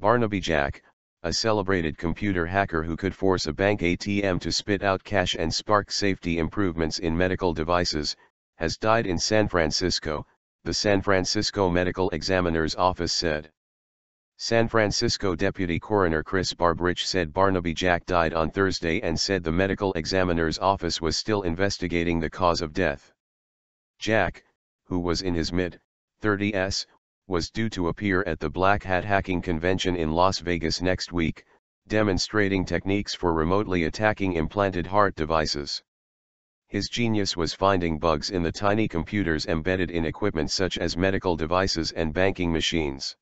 Barnaby Jack, a celebrated computer hacker who could force a bank ATM to spit out cash and spark safety improvements in medical devices, has died in San Francisco, the San Francisco Medical Examiner's Office said. San Francisco Deputy Coroner Chris Barbrich said Barnaby Jack died on Thursday and said the medical examiner's office was still investigating the cause of death. Jack, who was in his mid-30s, was due to appear at the Black Hat Hacking Convention in Las Vegas next week, demonstrating techniques for remotely attacking implanted heart devices. His genius was finding bugs in the tiny computers embedded in equipment such as medical devices and banking machines.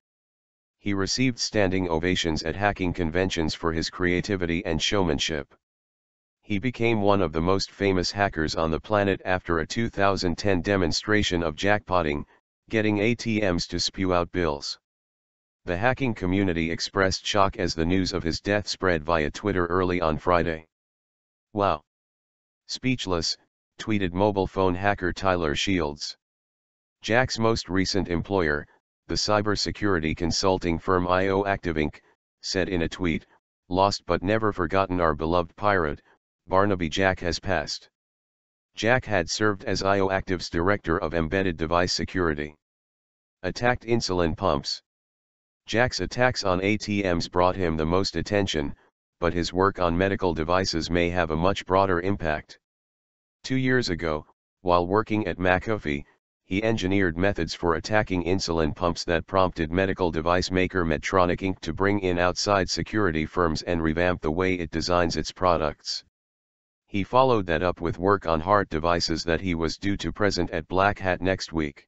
He received standing ovations at hacking conventions for his creativity and showmanship. He became one of the most famous hackers on the planet after a 2010 demonstration of jackpotting, getting ATMs to spew out bills. The hacking community expressed shock as the news of his death spread via Twitter early on Friday. Wow. Speechless, tweeted mobile phone hacker Tyler Shields. Jack's most recent employer, the cybersecurity consulting firm IO Active Inc., said in a tweet, Lost but never forgotten our beloved pirate, Barnaby Jack has passed. Jack had served as IO Active's Director of Embedded Device Security attacked insulin pumps. Jack's attacks on ATMs brought him the most attention, but his work on medical devices may have a much broader impact. Two years ago, while working at McAfee, he engineered methods for attacking insulin pumps that prompted medical device maker Medtronic Inc. to bring in outside security firms and revamp the way it designs its products. He followed that up with work on heart devices that he was due to present at Black Hat next week.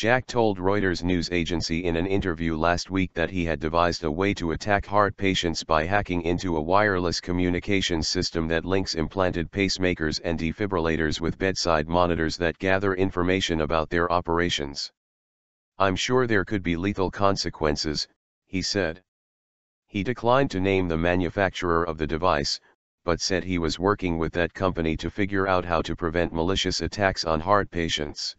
Jack told Reuters news agency in an interview last week that he had devised a way to attack heart patients by hacking into a wireless communications system that links implanted pacemakers and defibrillators with bedside monitors that gather information about their operations. I'm sure there could be lethal consequences, he said. He declined to name the manufacturer of the device, but said he was working with that company to figure out how to prevent malicious attacks on heart patients.